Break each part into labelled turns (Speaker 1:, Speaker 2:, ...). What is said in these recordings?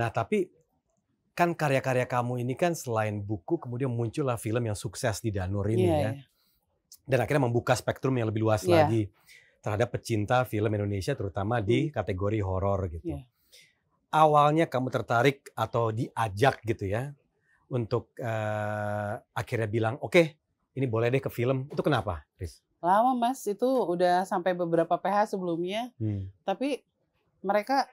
Speaker 1: Nah, tapi kan karya-karya kamu ini kan selain buku kemudian muncullah film yang sukses di Danur ini yeah, ya. Yeah. Dan akhirnya membuka spektrum yang lebih luas yeah. lagi terhadap pecinta film Indonesia terutama di hmm. kategori horor gitu. Yeah. Awalnya kamu tertarik atau diajak gitu ya untuk uh, akhirnya bilang oke okay, ini boleh deh ke film. Itu kenapa, Riz?
Speaker 2: Lama mas, itu udah sampai beberapa PH sebelumnya. Hmm. Tapi mereka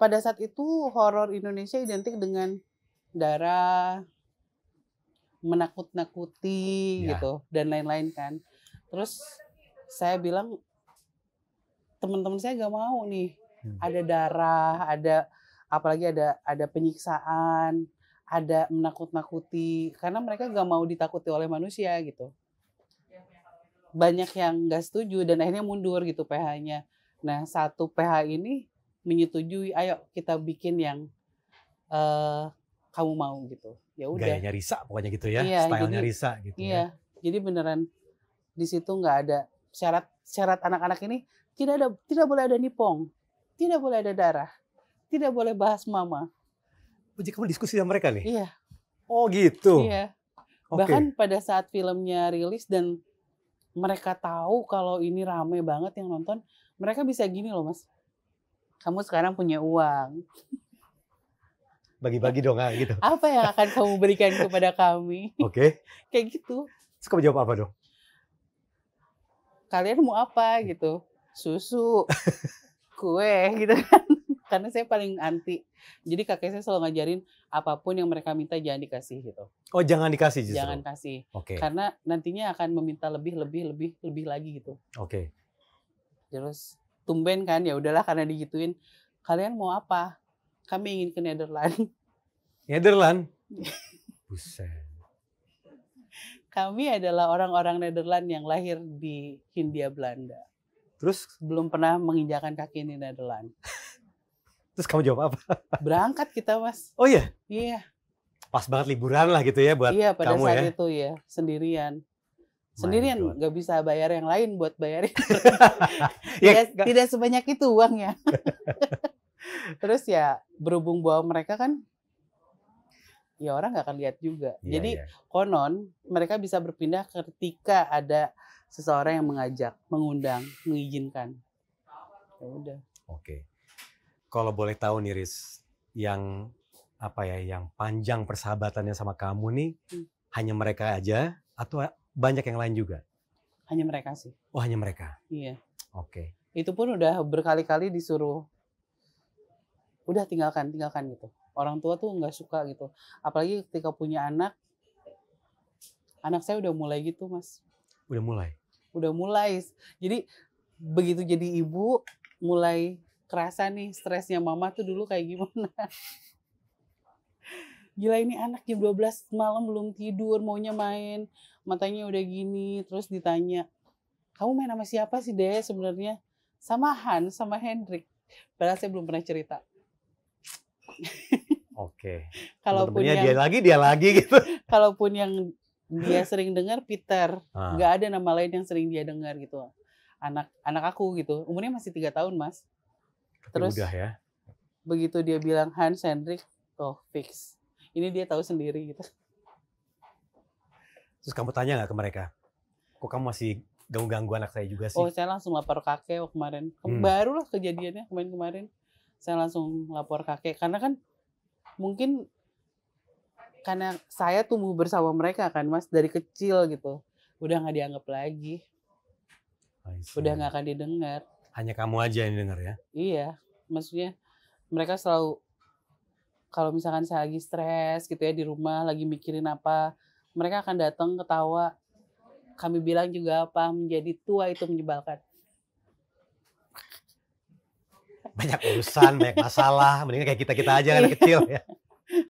Speaker 2: pada saat itu horor Indonesia identik dengan darah menakut-nakuti ya. gitu dan lain-lain kan terus saya bilang teman-teman saya gak mau nih hmm. ada darah ada apalagi ada ada penyiksaan ada menakut-nakuti karena mereka gak mau ditakuti oleh manusia gitu banyak yang gak setuju dan akhirnya mundur gitu PH-nya nah satu PH ini menyetujui ayo kita bikin yang uh, kamu mau gitu ya udah gayanya Risa
Speaker 1: pokoknya gitu ya iya, stylenya jadi, Risa gitu iya
Speaker 2: ya. jadi beneran di situ nggak ada syarat syarat anak-anak ini tidak ada tidak boleh ada nipong tidak boleh ada darah tidak boleh bahas mama
Speaker 1: oh, jadi kamu diskusi sama mereka nih iya oh gitu iya okay. bahkan
Speaker 2: pada saat filmnya rilis dan mereka tahu kalau ini rame banget yang nonton mereka bisa gini loh mas kamu sekarang punya uang.
Speaker 1: Bagi-bagi dong ah, gitu.
Speaker 2: Apa yang akan kamu berikan kepada kami? Oke. Okay. Kayak gitu.
Speaker 1: Terus kamu jawab apa dong?
Speaker 2: Kalian mau apa gitu? Susu, kue gitu kan. Karena saya paling anti. Jadi kakek saya selalu ngajarin apapun yang mereka minta jangan dikasih gitu.
Speaker 1: Oh jangan dikasih justru? Jangan kasih. Oke. Okay. Karena
Speaker 2: nantinya akan meminta lebih, lebih, lebih, lebih lagi gitu. Oke. Okay. Terus tumben kan ya udahlah karena digituin kalian mau apa kami ingin ke Netherlands
Speaker 1: Netherlands buset
Speaker 2: kami adalah orang-orang Nederland yang lahir di Hindia Belanda. Terus belum pernah menginjakan kaki di Nederland.
Speaker 1: Terus kamu jawab apa?
Speaker 2: Berangkat kita, Mas. Oh iya. Iya.
Speaker 1: Pas banget liburan lah gitu ya buat iya, pada saat ya. itu
Speaker 2: ya, sendirian sendirian nggak bisa bayar yang lain buat bayarin ya, tidak, sebanyak itu uangnya terus ya berhubung bahwa mereka kan ya orang nggak akan lihat juga ya, jadi ya. konon mereka bisa berpindah ketika ada seseorang yang mengajak mengundang mengizinkan ya udah
Speaker 1: oke kalau boleh tahu nih Riz yang apa ya yang panjang persahabatannya sama kamu nih hmm. hanya mereka aja atau banyak yang lain juga?
Speaker 2: Hanya mereka sih.
Speaker 1: Oh hanya mereka? Iya. Oke.
Speaker 2: Okay. Itu pun udah berkali-kali disuruh, udah tinggalkan, tinggalkan gitu. Orang tua tuh nggak suka gitu. Apalagi ketika punya anak, anak saya udah mulai gitu mas. Udah mulai? Udah mulai. Jadi begitu jadi ibu, mulai kerasa nih stresnya mama tuh dulu kayak gimana. gila ini anak jam 12 malam belum tidur maunya main matanya udah gini terus ditanya kamu main sama siapa sih deh sebenarnya sama Han sama Hendrik padahal saya belum pernah cerita
Speaker 1: oke kalaupun yang, dia lagi dia lagi gitu
Speaker 2: kalaupun yang dia sering dengar Peter ah. nggak ah. ada nama lain yang sering dia dengar gitu anak anak aku gitu umurnya masih tiga tahun mas terus udah ya begitu dia bilang Hans Hendrik tuh oh, fix ini dia tahu sendiri gitu
Speaker 1: terus kamu tanya nggak ke mereka kok kamu masih ganggu-ganggu anak saya juga sih oh saya
Speaker 2: langsung lapor kakek oh, kemarin hmm. barulah kejadiannya kemarin-kemarin saya langsung lapor kakek karena kan mungkin karena saya tumbuh bersama mereka kan mas dari kecil gitu udah nggak dianggap lagi udah nggak akan didengar
Speaker 1: hanya kamu aja yang dengar ya
Speaker 2: iya maksudnya mereka selalu kalau misalkan saya lagi stres gitu ya di rumah lagi mikirin apa mereka akan datang ketawa kami bilang juga apa menjadi tua itu menyebalkan
Speaker 1: banyak urusan banyak masalah mendingan kayak kita kita aja anak iya. kecil ya